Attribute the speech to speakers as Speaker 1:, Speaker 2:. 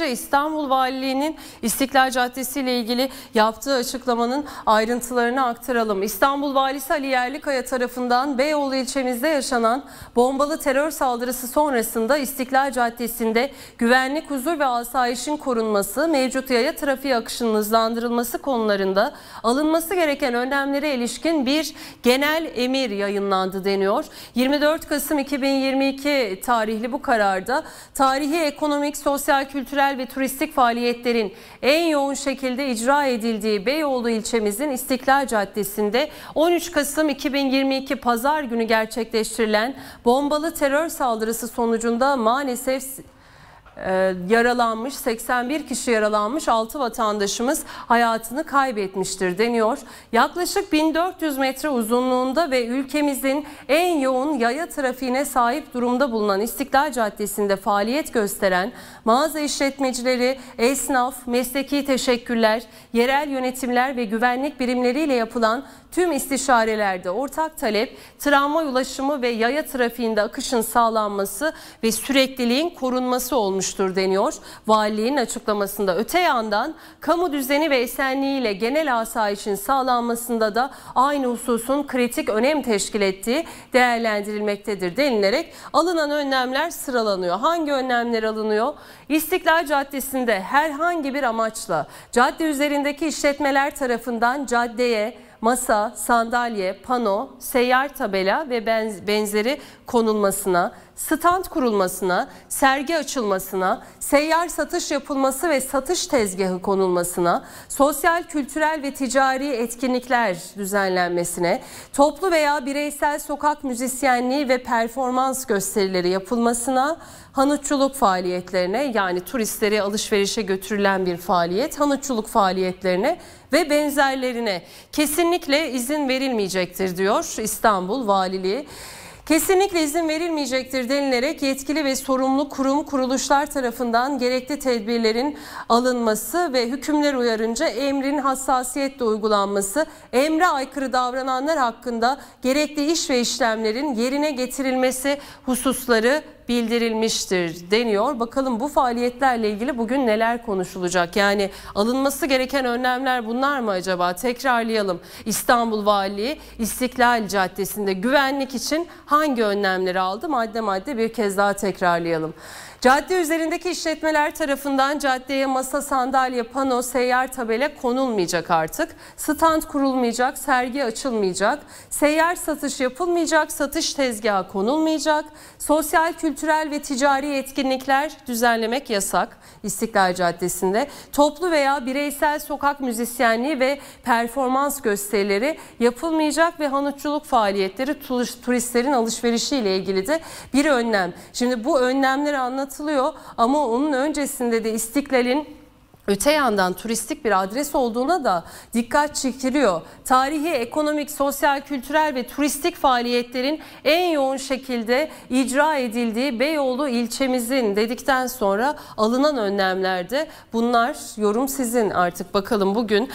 Speaker 1: önce İstanbul Valiliği'nin İstiklal Caddesi ile ilgili yaptığı açıklamanın ayrıntılarını aktaralım. İstanbul Valisi Ali Yerlikaya tarafından Beyoğlu ilçemizde yaşanan bombalı terör saldırısı sonrasında İstiklal Caddesi'nde güvenlik, huzur ve asayişin korunması, mevcut yaya trafiği akışının hızlandırılması konularında alınması gereken önlemlere ilişkin bir genel emir yayınlandı deniyor. 24 Kasım 2022 tarihli bu kararda tarihi, ekonomik, sosyal, kültürel kültürel ve turistik faaliyetlerin en yoğun şekilde icra edildiği Beyoğlu ilçemizin İstiklal Caddesi'nde 13 Kasım 2022 Pazar günü gerçekleştirilen bombalı terör saldırısı sonucunda maalesef ee, yaralanmış 81 kişi yaralanmış 6 vatandaşımız hayatını kaybetmiştir deniyor. Yaklaşık 1400 metre uzunluğunda ve ülkemizin en yoğun yaya trafiğine sahip durumda bulunan İstiklal Caddesi'nde faaliyet gösteren mağaza işletmecileri, esnaf, mesleki teşekkürler, yerel yönetimler ve güvenlik birimleriyle yapılan tüm istişarelerde ortak talep tramvay ulaşımı ve yaya trafiğinde akışın sağlanması ve sürekliliğin korunması olmuştur deniyor. Valiliğin açıklamasında öte yandan kamu düzeni ve ile genel asayişin sağlanmasında da aynı hususun kritik önem teşkil ettiği değerlendirilmektedir denilerek alınan önlemler sıralanıyor. Hangi önlemler alınıyor? İstiklal Caddesi'nde herhangi bir amaçla cadde üzerindeki işletmeler tarafından caddeye masa, sandalye, pano, seyyar tabela ve benzeri konulmasına, stand kurulmasına, sergi açılmasına, seyyar satış yapılması ve satış tezgahı konulmasına, sosyal, kültürel ve ticari etkinlikler düzenlenmesine, toplu veya bireysel sokak müzisyenliği ve performans gösterileri yapılmasına, hanıtçuluk faaliyetlerine yani turistleri alışverişe götürülen bir faaliyet, hanıtçuluk faaliyetlerine ve benzerlerine kesinlikle izin verilmeyecektir diyor İstanbul Valiliği. Kesinlikle izin verilmeyecektir denilerek yetkili ve sorumlu kurum kuruluşlar tarafından gerekli tedbirlerin alınması ve hükümler uyarınca emrin hassasiyetle uygulanması, emre aykırı davrananlar hakkında gerekli iş ve işlemlerin yerine getirilmesi hususları bildirilmiştir deniyor. Bakalım bu faaliyetlerle ilgili bugün neler konuşulacak? Yani alınması gereken önlemler bunlar mı acaba? Tekrarlayalım. İstanbul Valiliği İstiklal Caddesi'nde güvenlik için hangi önlemleri aldı? Madde madde bir kez daha tekrarlayalım. Cadde üzerindeki işletmeler tarafından caddeye masa, sandalye, pano, seyyar tabela konulmayacak artık. Stand kurulmayacak, sergi açılmayacak, seyyar satış yapılmayacak, satış tezgahı konulmayacak, sosyal kültür kültürel ve ticari etkinlikler düzenlemek yasak İstiklal Caddesi'nde. Toplu veya bireysel sokak müzisyenliği ve performans gösterileri yapılmayacak ve hanutçuluk faaliyetleri turistlerin alışverişi ile ilgili de bir önlem. Şimdi bu önlemler anlatılıyor ama onun öncesinde de İstiklal'in öte yandan turistik bir adres olduğuna da dikkat çekiliyor. Tarihi, ekonomik, sosyal, kültürel ve turistik faaliyetlerin en yoğun şekilde icra edildiği Beyoğlu ilçemizin dedikten sonra alınan önlemlerde bunlar yorum sizin artık bakalım bugün.